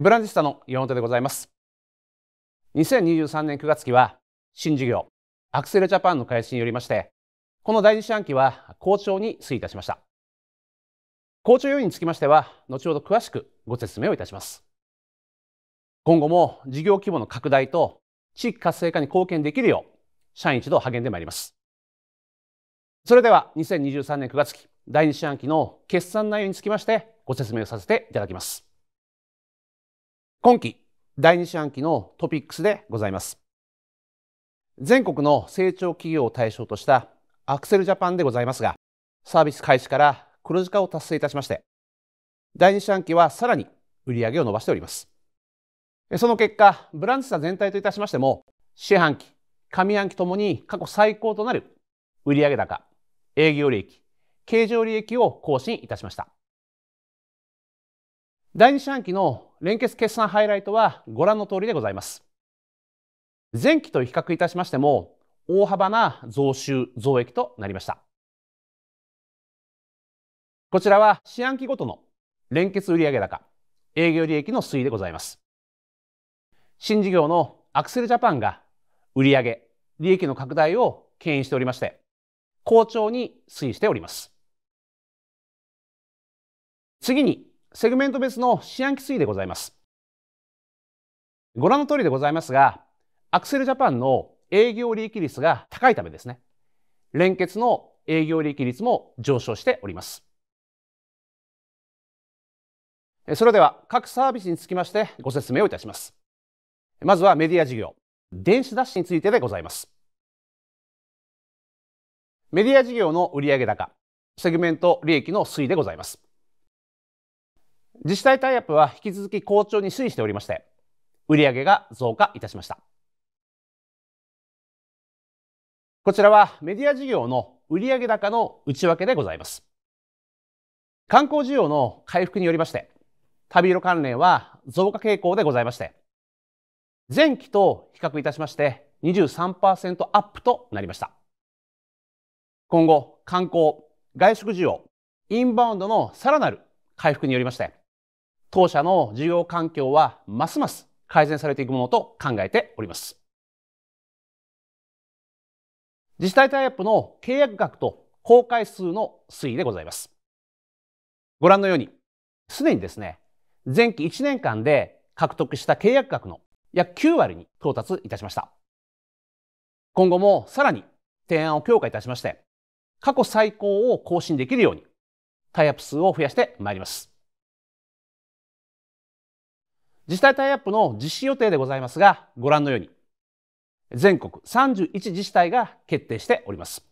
ブランディスタの山本でございます。2023年9月期は新事業アクセルジャパンの開始によりまして、この第2四半期は好調に推移いたしました。好調要因につきましては、後ほど詳しくご説明をいたします。今後も事業規模の拡大と地域活性化に貢献できるよう、社員一同励んでまいります。それでは2023年9月期第2四半期の決算内容につきましてご説明をさせていただきます。今期第2四半期のトピックスでございます。全国の成長企業を対象としたアクセルジャパンでございますが、サービス開始から黒字化を達成いたしまして、第2四半期はさらに売上を伸ばしております。その結果、ブランチさ全体といたしましても、四半期、上半期ともに過去最高となる売上高、営業利益、経常利益を更新いたしました。第2四半期の連結決算ハイライトはご覧の通りでございます。前期と比較いたしましても、大幅な増収増益となりました。こちらは四半期ごとの連結売上高、営業利益の推移でございます。新事業のアクセルジャパンが売上、利益の拡大を牽引しておりまして、好調に推移しております。次にセグメント別の四半期推移でございます。ご覧の通りでございますが、アクセルジャパンの営業利益率が高いためですね、連結の営業利益率も上昇しております。それでは各サービスにつきましてご説明をいたします。まずはメディア事業、電子雑誌についてでございます。メディア事業の売上高、セグメント利益の推移でございます。自治体タイアップは引き続き好調に推移しておりまして、売上が増加いたしました。こちらはメディア事業の売上高の内訳でございます。観光需要の回復によりまして、旅色関連は増加傾向でございまして、前期と比較いたしまして23%アップとなりました。今後、観光、外食需要、インバウンドのさらなる回復によりまして、当社の事業環境はますます改善されていくものと考えております。自治体タイアップの契約額と公開数の推移でございます。ご覧のように、すでにですね、前期1年間で獲得した契約額の約9割に到達いたしました。今後もさらに提案を強化いたしまして、過去最高を更新できるように、タイアップ数を増やしてまいります。自治体タイアップの実施予定でございますが、ご覧のように、全国31自治体が決定しております。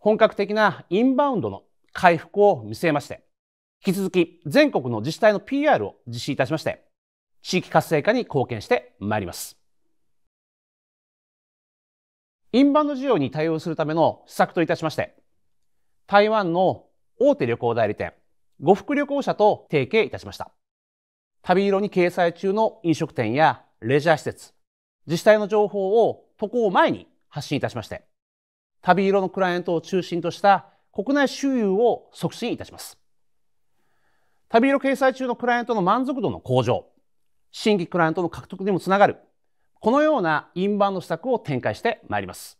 本格的なインバウンドの回復を見据えまして、引き続き全国の自治体の PR を実施いたしまして、地域活性化に貢献してまいります。インバウンド需要に対応するための施策といたしまして、台湾の大手旅行代理店、呉服旅行社と提携いたしました。旅色に掲載中の飲食店やレジャー施設、自治体の情報を渡航前に発信いたしまして、旅色のクライアントを中心とした国内周遊を促進いたします。旅色掲載中のクライアントの満足度の向上、新規クライアントの獲得にもつながる、このようなインバウンド施策を展開してまいります。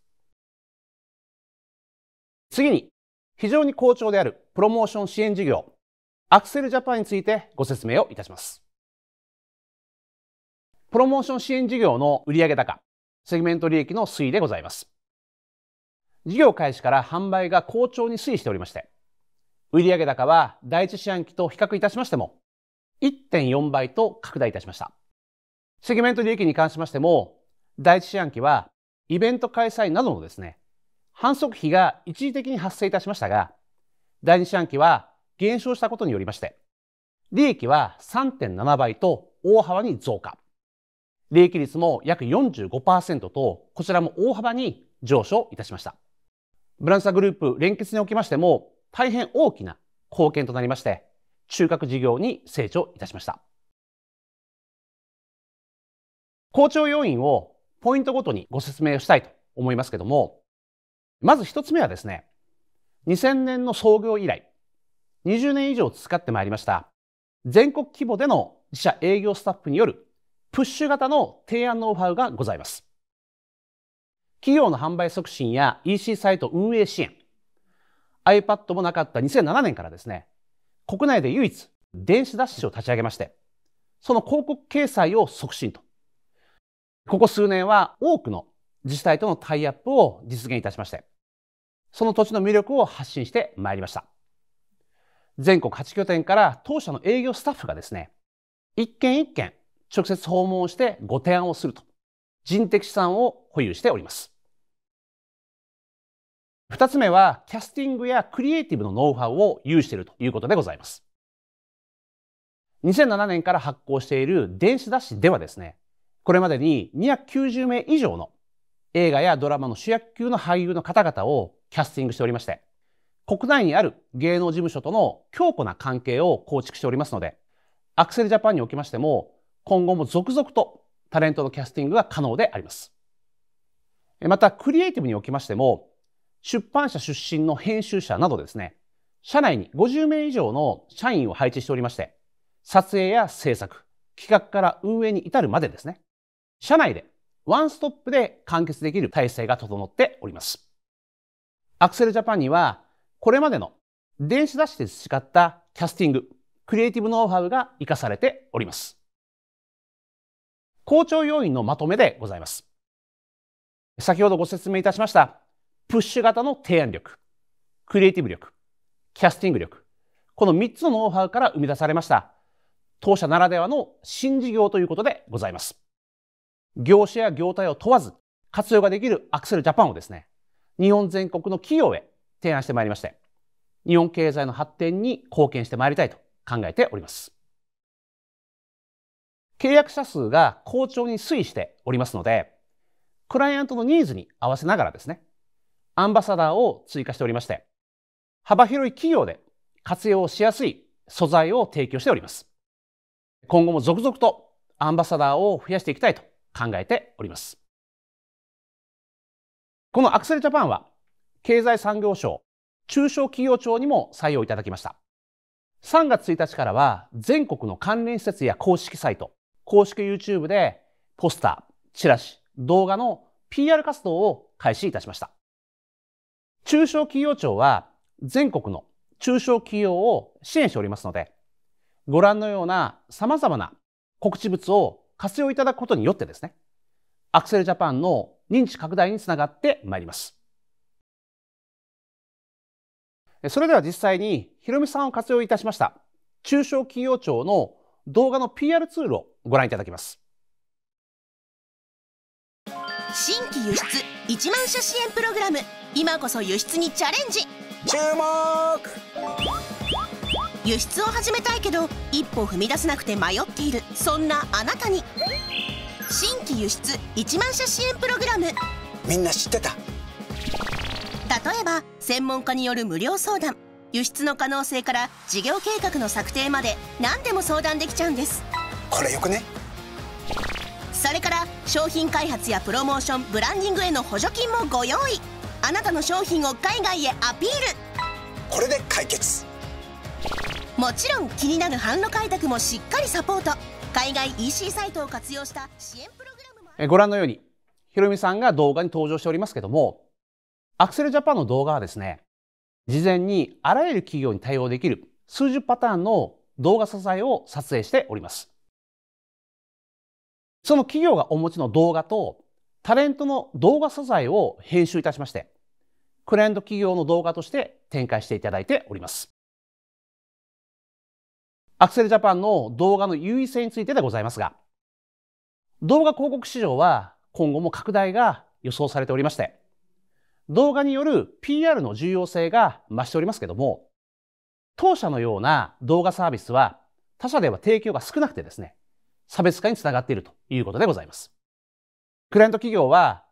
次に、非常に好調であるプロモーション支援事業、アクセルジャパンについてご説明をいたします。プロモーション支援事業の売上高、セグメント利益の推移でございます。事業開始から販売が好調に推移しておりまして、売上高は第一四半期と比較いたしましても、1.4倍と拡大いたしました。セグメント利益に関しましても、第一四半期はイベント開催などのですね、反則費が一時的に発生いたしましたが、第二四半期は減少したことによりまして、利益は3.7倍と大幅に増加。利益率も約45%と、こちらも大幅に上昇いたしました。ブランサグループ連結におきましても、大変大きな貢献となりまして、中核事業に成長いたしました。好調要因をポイントごとにご説明をしたいと思いますけども、まず一つ目はですね、2000年の創業以来、20年以上使ってまいりました、全国規模での自社営業スタッフによるプッシュ型の提案ノウハウがございます。企業の販売促進や EC サイト運営支援、iPad もなかった2007年からですね、国内で唯一電子雑誌を立ち上げまして、その広告掲載を促進と。ここ数年は多くの自治体とのタイアップを実現いたしまして、その土地の魅力を発信してまいりました。全国8拠点から当社の営業スタッフがですね、一軒一軒直接訪問してご提案をすると。人的資産を保有しております。二つ目は、キャスティングやクリエイティブのノウハウを有しているということでございます。2007年から発行している電子雑誌ではですね、これまでに290名以上の映画やドラマの主役級の俳優の方々をキャスティングしておりまして、国内にある芸能事務所との強固な関係を構築しておりますので、アクセルジャパンにおきましても、今後も続々とタレントのキャスティングが可能であります。また、クリエイティブにおきましても、出版社出身の編集者などですね、社内に50名以上の社員を配置しておりまして、撮影や制作、企画から運営に至るまでですね、社内でワンストップで完結できる体制が整っております。アクセルジャパンには、これまでの電子雑誌で培ったキャスティング、クリエイティブノウハウが活かされております。校長要員のまとめでございます。先ほどご説明いたしました、プッシュ型の提案力、クリエイティブ力、キャスティング力、この3つのノウハウから生み出されました、当社ならではの新事業ということでございます。業種や業態を問わず活用ができるアクセルジャパンをですね、日本全国の企業へ提案してまいりまして、日本経済の発展に貢献してまいりたいと考えております。契約者数が好調に推移しておりますので、クライアントのニーズに合わせながらですね、アンバサダーを追加しておりまして、幅広い企業で活用しやすい素材を提供しております。今後も続々とアンバサダーを増やしていきたいと考えております。このアクセルジャパンは、経済産業省中小企業庁にも採用いただきました。3月1日からは全国の関連施設や公式サイト、公式 YouTube でポスター、チラシ、動画の PR 活動を開始いたしました。中小企業庁は全国の中小企業を支援しておりますので、ご覧のような様々な告知物を活用いただくことによってですね、アクセルジャパンの認知拡大につながってまいります。それでは実際にひろみさんを活用いたしました中小企業庁の動画の PR ツールをご覧いただきます新規輸出1万社支援プログラム今こそ輸出にチャレンジ注目輸出を始めたいけど一歩踏み出せなくて迷っているそんなあなたに新規輸出1万社支援プログラムみんな知ってた例えば専門家による無料相談輸出の可能性から事業計画の策定まで何でも相談できちゃうんですこれよくねそれから商品開発やプロモーションブランディングへの補助金もご用意あなたの商品を海外へアピールこれで解決もちろん気になる販路開拓もしっかりサポート海外 EC サイトを活用した支援プログラムもえご覧のようにひろみさんが動画に登場しておりますけどもアクセルジャパンの動画はですね事前にあらゆる企業に対応できる数十パターンの動画素材を撮影しております。その企業がお持ちの動画と、タレントの動画素材を編集いたしまして、クライアント企業の動画として展開していただいております。アクセルジャパンの動画の優位性についてでございますが、動画広告市場は今後も拡大が予想されておりまして、動画による PR の重要性が増しておりますけども、当社のような動画サービスは他社では提供が少なくてですね、差別化につながっているということでございます。クライアント企業は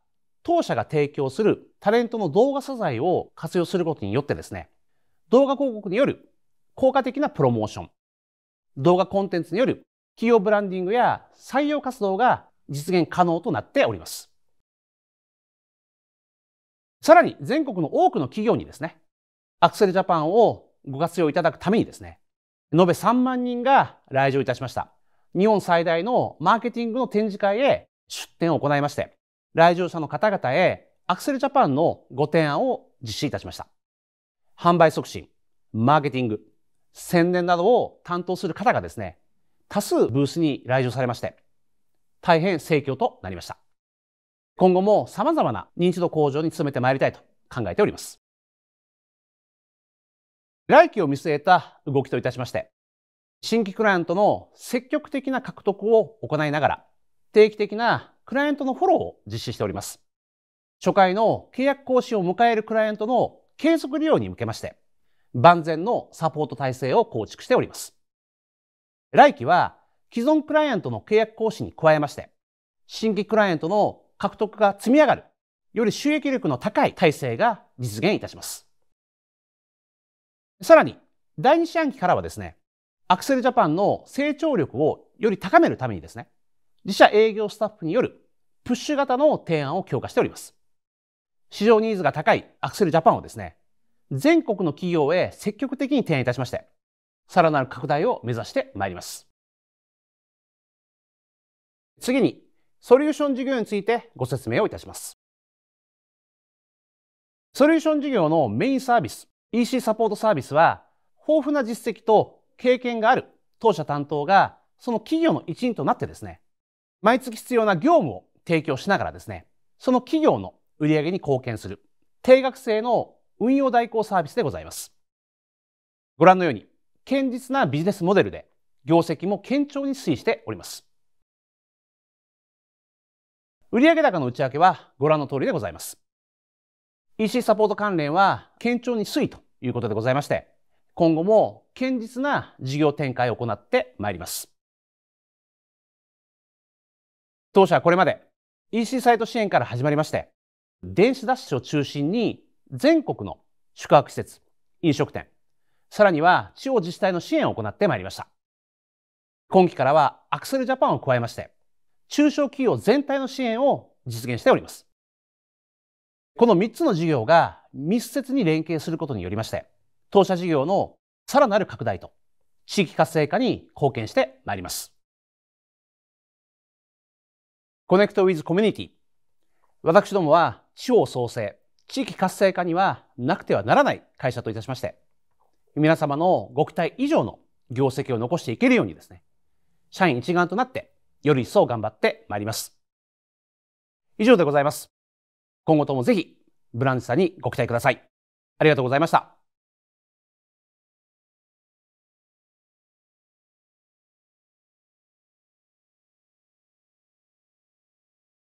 当社が提供するタレントの動画素材を活用することによってですね、動画広告による効果的なプロモーション、動画コンテンツによる企業ブランディングや採用活動が実現可能となっております。さらに全国の多くの企業にですね、アクセルジャパンをご活用いただくためにですね、延べ3万人が来場いたしました。日本最大のマーケティングの展示会へ出展を行いまして、来場者の方々へアクセルジャパンのご提案を実施いたしました。販売促進、マーケティング、宣伝などを担当する方がですね、多数ブースに来場されまして、大変盛況となりました。今後も様々な認知度向上に努めてまいりたいと考えております。来期を見据えた動きといたしまして、新規クライアントの積極的な獲得を行いながら、定期的なクライアントのフォローを実施しております。初回の契約更新を迎えるクライアントの継続利用に向けまして、万全のサポート体制を構築しております。来期は既存クライアントの契約更新に加えまして、新規クライアントの獲得が積み上がる、より収益力の高い体制が実現いたします。さらに、第2四半期からはですね、アクセルジャパンの成長力をより高めるためにですね、自社営業スタッフによるプッシュ型の提案を強化しております。市場ニーズが高いアクセルジャパンをですね、全国の企業へ積極的に提案いたしまして、さらなる拡大を目指してまいります。次に、ソリューション事業についてご説明をいたします。ソリューション事業のメインサービス、EC サポートサービスは、豊富な実績と経験がある当社担当が、その企業の一員となってですね、毎月必要な業務を提供しながらですね、その企業の売上に貢献する、定額制の運用代行サービスでございます。ご覧のように、堅実なビジネスモデルで、業績も堅調に推移しております。売上高の内訳はご覧の通りでございます。EC サポート関連は堅調に推移ということでございまして、今後も堅実な事業展開を行ってまいります。当社はこれまで EC サイト支援から始まりまして、電子ダッシュを中心に全国の宿泊施設、飲食店、さらには地方自治体の支援を行ってまいりました。今期からはアクセルジャパンを加えまして、中小企業全体の支援を実現しております。この3つの事業が密接に連携することによりまして、当社事業のさらなる拡大と地域活性化に貢献してまいります。コネクトウィズコミュニティ。私どもは地方創生、地域活性化にはなくてはならない会社といたしまして、皆様のご期待以上の業績を残していけるようにですね、社員一丸となってより一層頑張ってまいります。以上でございます。今後ともぜひ、ブランチさんにご期待ください。ありがとうございました。